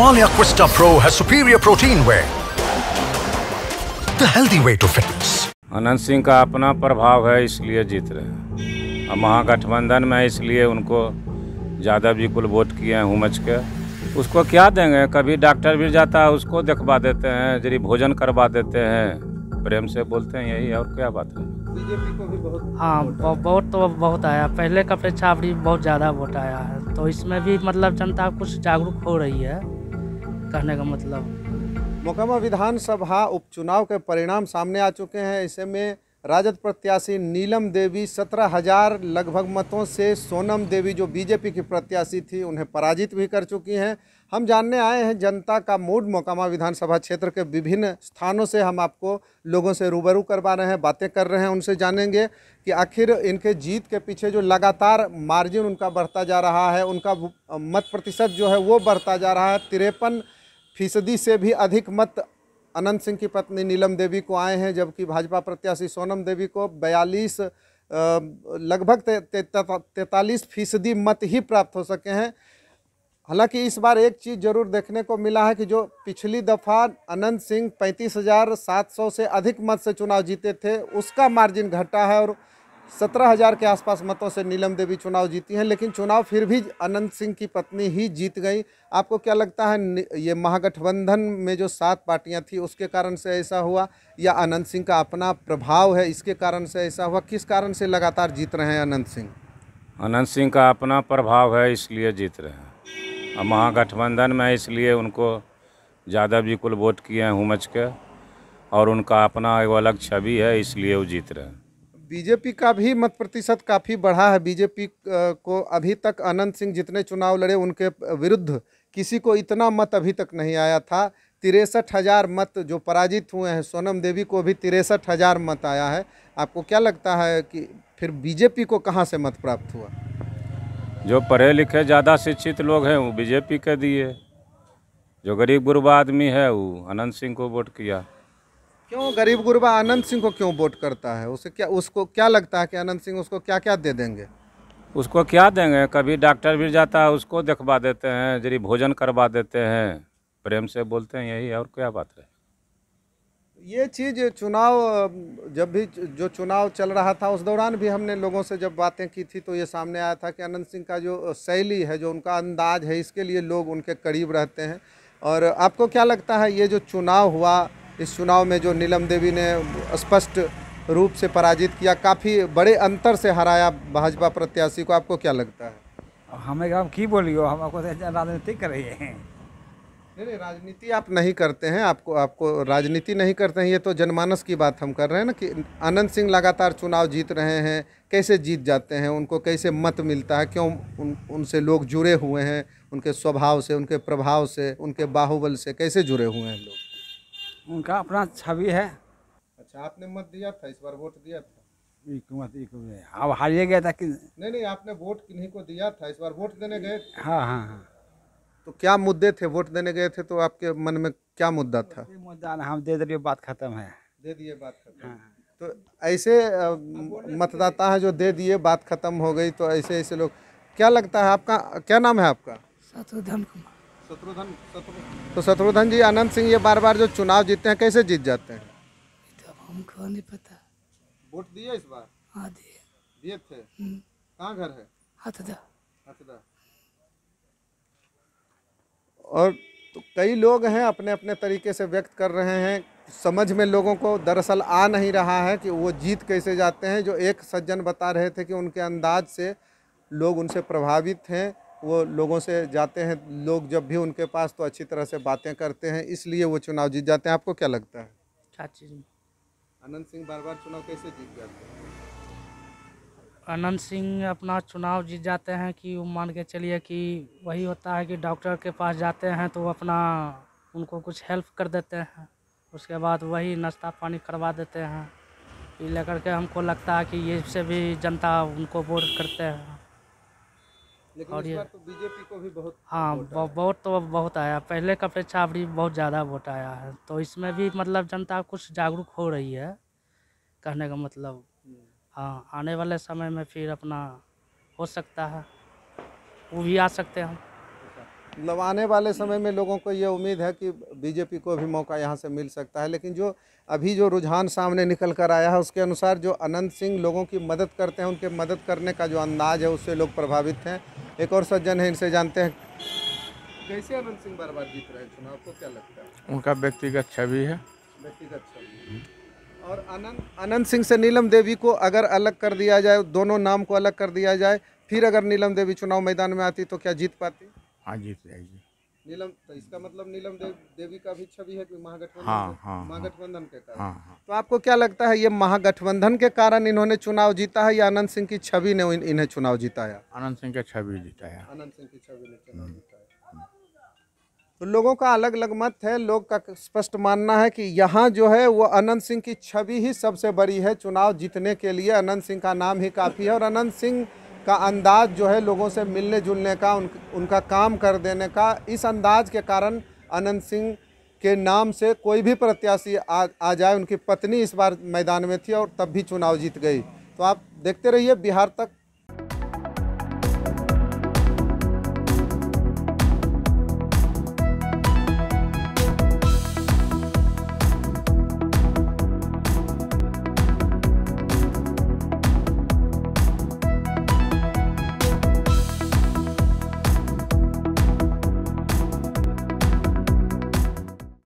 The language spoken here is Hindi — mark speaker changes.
Speaker 1: Himalaya Quista Pro has superior protein whey. The healthy way to fitness. अनंत सिंह का अपना प्रभाव है इसलिए जीत रहे हैं और महागठबंधन में इसलिए उनको ज़्यादा कुल वोट किए हैं हुमच के उसको क्या देंगे कभी डॉक्टर भी जाता है उसको देखवा देते हैं जरी भोजन करवा देते हैं प्रेम से बोलते हैं यही और क्या बात है
Speaker 2: हाँ वोट तो बहुत आया पहले का अपेक्षा अभी बहुत ज़्यादा वोट आया है तो इसमें भी मतलब जनता कुछ जागरूक हो रही है कहने का मतलब मोकामा विधानसभा उपचुनाव के परिणाम सामने आ चुके हैं ऐसे में राजद प्रत्याशी नीलम देवी सत्रह हजार लगभग मतों से सोनम देवी जो बीजेपी की प्रत्याशी थी उन्हें पराजित भी कर चुकी हैं हम जानने आए हैं जनता का मूड मोकामा विधानसभा क्षेत्र के विभिन्न स्थानों से हम आपको लोगों से रूबरू करवा रहे हैं बातें कर रहे हैं उनसे जानेंगे कि आखिर इनके जीत के पीछे जो लगातार मार्जिन उनका बढ़ता जा रहा है उनका मत प्रतिशत जो है वो बढ़ता जा रहा है तिरपन फीसदी से भी अधिक मत अनंत सिंह की पत्नी नीलम देवी को आए हैं जबकि भाजपा प्रत्याशी सोनम देवी को बयालीस लगभग तैतालीस फीसदी मत ही प्राप्त हो सके हैं हालांकि इस बार एक चीज़ जरूर देखने को मिला है कि जो पिछली दफ़ा अनंत सिंह पैंतीस हज़ार सात सौ से अधिक मत से चुनाव जीते थे उसका मार्जिन घटा है और सत्रह हजार के आसपास मतों से नीलम देवी चुनाव जीती हैं लेकिन चुनाव फिर भी अनंत सिंह की पत्नी ही जीत गई आपको क्या लगता है ये महागठबंधन में जो सात पार्टियां थी उसके कारण से ऐसा हुआ या अनंत सिंह का अपना प्रभाव है इसके कारण से ऐसा हुआ किस कारण से लगातार जीत रहे हैं अनंत सिंह
Speaker 1: अनंत सिंह का अपना प्रभाव है इसलिए जीत रहे हैं और महागठबंधन में इसलिए उनको ज़्यादा बिल्कुल वोट किए हैं हुमच के और उनका अपना एक अलग छवि है इसलिए वो जीत रहे हैं
Speaker 2: बीजेपी का भी मत प्रतिशत काफ़ी बढ़ा है बीजेपी को अभी तक अनंत सिंह जितने चुनाव लड़े उनके विरुद्ध किसी को इतना मत अभी तक नहीं आया था तिरसठ हज़ार मत जो पराजित हुए हैं सोनम देवी को भी तिरसठ हज़ार मत आया है आपको क्या लगता है कि फिर बीजेपी को कहाँ से मत प्राप्त हुआ
Speaker 1: जो पढ़े लिखे ज़्यादा शिक्षित लोग हैं वो बीजेपी के दिए जो गरीब गुरबा आदमी है वो अनंत सिंह को वोट किया
Speaker 2: क्यों गरीब गुरबा आनंद सिंह को क्यों वोट करता है उसे क्या उसको क्या लगता है कि आनंद सिंह उसको क्या क्या दे देंगे
Speaker 1: उसको क्या देंगे कभी डॉक्टर भी जाता है उसको देखवा देते हैं जरी भोजन करवा देते हैं प्रेम से बोलते हैं यही और क्या बात है
Speaker 2: ये चीज़ चुनाव जब भी जो चुनाव चल रहा था उस दौरान भी हमने लोगों से जब बातें की थी तो ये सामने आया था कि अनंत सिंह का जो शैली है जो उनका अंदाज है इसके लिए लोग उनके करीब रहते हैं और आपको क्या लगता है ये जो चुनाव हुआ इस चुनाव में जो नीलम देवी ने स्पष्ट रूप से पराजित किया काफ़ी बड़े अंतर से हराया भाजपा प्रत्याशी को आपको क्या लगता है
Speaker 1: हमें हम की बोलियो हम आपको राजनीति कर रही है
Speaker 2: नहीं राजनीति आप नहीं करते हैं आपको आपको राजनीति नहीं करते हैं ये तो जनमानस की बात हम कर रहे हैं ना कि आनंद सिंह लगातार चुनाव जीत रहे हैं कैसे जीत जाते हैं उनको कैसे मत मिलता है क्यों उन उनसे लोग जुड़े हुए हैं उनके स्वभाव से उनके प्रभाव से उनके बाहुबल से कैसे जुड़े हुए हैं लोग उनका अपना छवि है अच्छा आपने मत दिया था इस बार वोट दिया था
Speaker 1: मत
Speaker 2: अब हारिए गया था कि नहीं नहीं आपने वोट किन्हीं को दिया था इस बार वोट देने गए हाँ हाँ हाँ तो क्या मुद्दे थे वोट देने गए थे तो आपके मन में क्या मुद्दा था मुद्दा ना हम दे दिए बात खत्म है दे दिए बात खत्म हाँ। तो ऐसे मतदाता है जो दे दिए बात खत्म हो गई तो ऐसे ऐसे लोग क्या लगता है आपका क्या नाम है आपका सातू धन कुमार तो शत्रुधन जी आनंद सिंह ये बार बार जो चुनाव जीतते हैं कैसे जीत जाते हैं तो हमको नहीं पता वोट दिए इस बार हाँ दिए दिए थे हम्म। कहाँ घर है हथदा हाँ, तो हथदा अच्छा, और तो कई लोग हैं अपने अपने तरीके से व्यक्त कर रहे हैं समझ में लोगों को दरअसल आ नहीं रहा है कि वो जीत कैसे जाते हैं जो एक सज्जन बता रहे थे कि उनके अंदाज से लोग उनसे प्रभावित हैं वो लोगों से जाते हैं लोग जब भी उनके पास तो अच्छी तरह से बातें करते हैं इसलिए वो चुनाव जीत जाते हैं आपको क्या लगता है चाची जी अनंत सिंह बार बार चुनाव कैसे जीत जाते हैं अनंत सिंह अपना चुनाव जीत जाते हैं कि मान के चलिए कि वही होता है कि डॉक्टर के पास जाते हैं तो अपना उनको कुछ हेल्प कर देते हैं उसके बाद वही नाश्ता पानी करवा देते हैं ये लेकर के हमको लगता है कि ये से भी जनता उनको वोट करते हैं और ये तो बीजेपी को भी बहुत हाँ बहुत तो बहुत आया पहले का अपेक्षा अभी बहुत ज़्यादा वोट आया है तो इसमें भी मतलब जनता कुछ जागरूक हो रही है कहने का मतलब हम्म। हाँ आने वाले समय में फिर अपना हो सकता है वो भी आ सकते हैं अच्छा, मतलब आने वाले समय में लोगों को ये उम्मीद है कि बीजेपी को भी मौका यहाँ से मिल सकता है लेकिन जो अभी जो रुझान सामने निकल कर आया है उसके अनुसार जो अनंत सिंह लोगों की मदद करते हैं उनके मदद करने का जो अंदाज है उससे लोग प्रभावित हैं एक और सज्जन है इनसे जानते हैं कैसे अनंत सिंह बार बार जीत रहे हैं चुनाव को क्या लगता है उनका व्यक्तिगत छवि है व्यक्तिगत छवि हम्म। और अनंत अनंत सिंह से नीलम देवी को अगर अलग कर दिया जाए दोनों नाम को अलग कर दिया जाए फिर अगर नीलम देवी चुनाव मैदान में आती तो क्या जीत पाती हाँ जीत जाएगी नीलम तो इसका मतलब नीलम देव, देवी का भी छवि है कि महागठबंधन हाँ, हाँ, हाँ, महागठबंधन के कारण हाँ, हाँ, तो आपको क्या लगता है ये महागठबंधन के कारण इन्होंने चुनाव जीता है या अनंत सिंह की छवि ने इन्हें चुनाव जिताया आनंद सिंह का छवि जिताया अनंत सिंह की छवि ने चुनाव हम्म। जिताया हम्म। तो लोगों का अलग अलग मत है लोग का स्पष्ट मानना है कि यहाँ जो है वो अनंत सिंह की छवि ही सबसे बड़ी है चुनाव जीतने के लिए अनंत सिंह का नाम ही काफ़ी है और अनंत सिंह का अंदाज जो है लोगों से मिलने जुलने का उन, उनका काम कर देने का इस अंदाज के कारण अनंत सिंह के नाम से कोई भी प्रत्याशी आ, आ जाए उनकी पत्नी इस बार मैदान में थी और तब भी चुनाव जीत गई तो आप देखते रहिए बिहार तक